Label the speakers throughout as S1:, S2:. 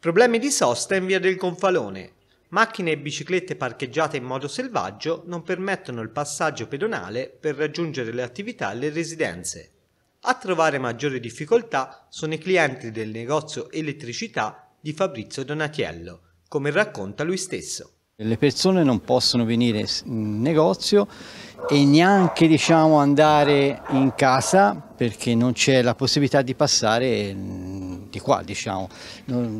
S1: Problemi di sosta in via del Confalone. Macchine e biciclette parcheggiate in modo selvaggio non permettono il passaggio pedonale per raggiungere le attività e le residenze. A trovare maggiori difficoltà sono i clienti del negozio elettricità di Fabrizio Donatiello, come racconta lui stesso. Le persone
S2: non possono venire in negozio e neanche diciamo, andare in casa perché non c'è la possibilità di passare mm, di qua diciamo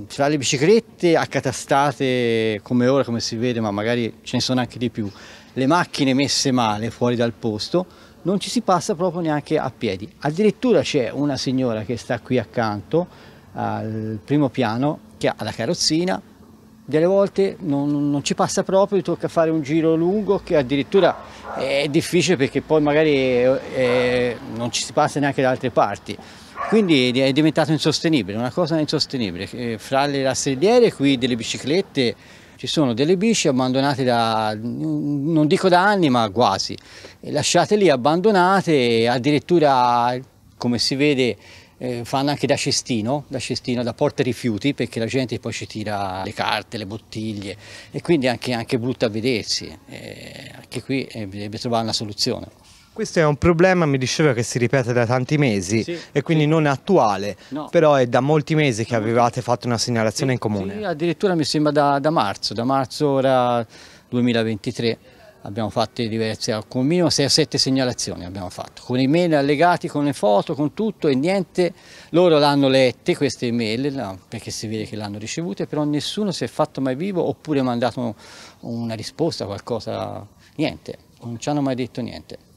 S2: tra le biciclette accatastate come ora come si vede ma magari ce ne sono anche di più le macchine messe male fuori dal posto non ci si passa proprio neanche a piedi addirittura c'è una signora che sta qui accanto al primo piano che ha la carrozzina delle volte non, non, ci passa proprio, tocca fare un giro lungo che addirittura è difficile perché poi magari eh, non ci si passa neanche da altre parti. Quindi è diventato insostenibile, una cosa insostenibile. Eh, fra le rassegniere qui delle biciclette ci sono delle bici abbandonate da, non dico da anni, ma quasi, lasciate lì abbandonate, addirittura come si vede eh, fanno anche da cestino, da cestino, da porta rifiuti perché la gente poi ci tira le carte, le bottiglie e quindi è anche, anche brutto a vedersi, eh, anche qui eh, bisognerebbe trovare una soluzione.
S1: Questo è un problema, mi diceva, che si ripete da tanti mesi sì, e quindi sì. non è attuale, no. però è da molti mesi che avevate fatto una segnalazione sì, in comune.
S2: addirittura mi sembra da, da marzo, da marzo ora 2023 abbiamo fatto diverse, almeno 6-7 segnalazioni abbiamo fatto, con email allegati, con le foto, con tutto e niente, loro l'hanno lette queste email, perché si vede che l'hanno ricevute, però nessuno si è fatto mai vivo oppure mandato una risposta, qualcosa, niente, non ci hanno mai detto niente.